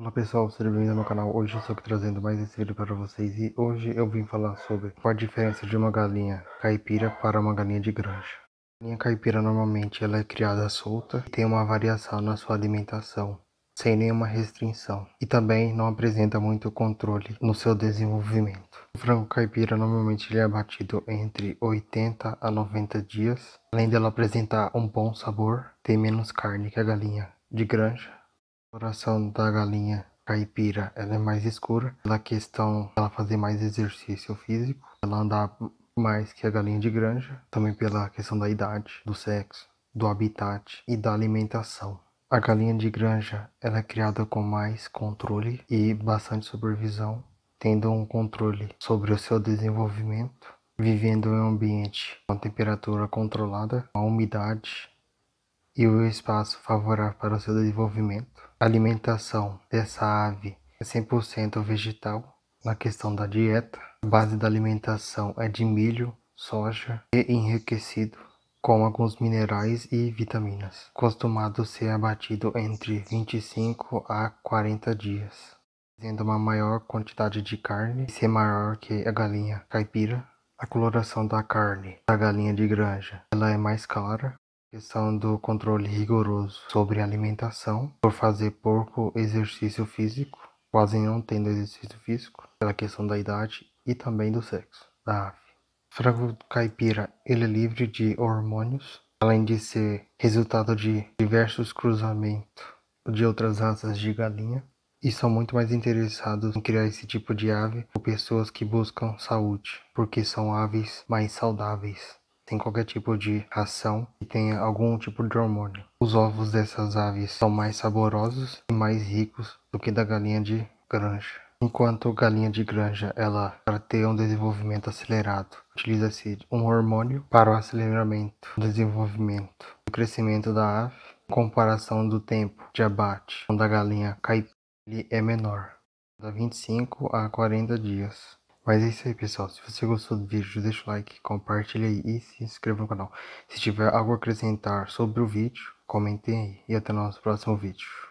Olá pessoal, sejam bem-vindos ao meu canal. Hoje eu estou aqui trazendo mais esse vídeo para vocês e hoje eu vim falar sobre qual a diferença de uma galinha caipira para uma galinha de granja. A galinha caipira normalmente ela é criada solta e tem uma variação na sua alimentação, sem nenhuma restrição e também não apresenta muito controle no seu desenvolvimento. O frango caipira normalmente ele é abatido entre 80 a 90 dias, além dela apresentar um bom sabor, tem menos carne que a galinha de granja coração da galinha caipira ela é mais escura, pela questão ela fazer mais exercício físico, ela andar mais que a galinha de granja, também pela questão da idade, do sexo, do habitat e da alimentação. A galinha de granja ela é criada com mais controle e bastante supervisão, tendo um controle sobre o seu desenvolvimento, vivendo em um ambiente com temperatura controlada, a umidade e o espaço favorável para o seu desenvolvimento. A alimentação dessa ave é 100% vegetal. Na questão da dieta, a base da alimentação é de milho, soja e enriquecido com alguns minerais e vitaminas, costumado ser abatido entre 25 a 40 dias, tendo uma maior quantidade de carne e ser maior que a galinha caipira. A coloração da carne da galinha de granja, ela é mais clara, questão do controle rigoroso sobre alimentação, por fazer pouco exercício físico, quase não tendo exercício físico, pela questão da idade e também do sexo da ave. frango caipira ele é livre de hormônios, além de ser resultado de diversos cruzamentos de outras raças de galinha e são muito mais interessados em criar esse tipo de ave por pessoas que buscam saúde, porque são aves mais saudáveis tem qualquer tipo de ração e tem algum tipo de hormônio. Os ovos dessas aves são mais saborosos e mais ricos do que da galinha de granja. Enquanto galinha de granja, ela para ter um desenvolvimento acelerado, utiliza-se um hormônio para o aceleramento do desenvolvimento do crescimento da ave, em comparação do tempo de abate, quando a galinha caipira é menor, da 25 a 40 dias. Mas é isso aí, pessoal. Se você gostou do vídeo, deixa o like, compartilha aí e se inscreva no canal. Se tiver algo a acrescentar sobre o vídeo, comentem aí. E até o nosso próximo vídeo.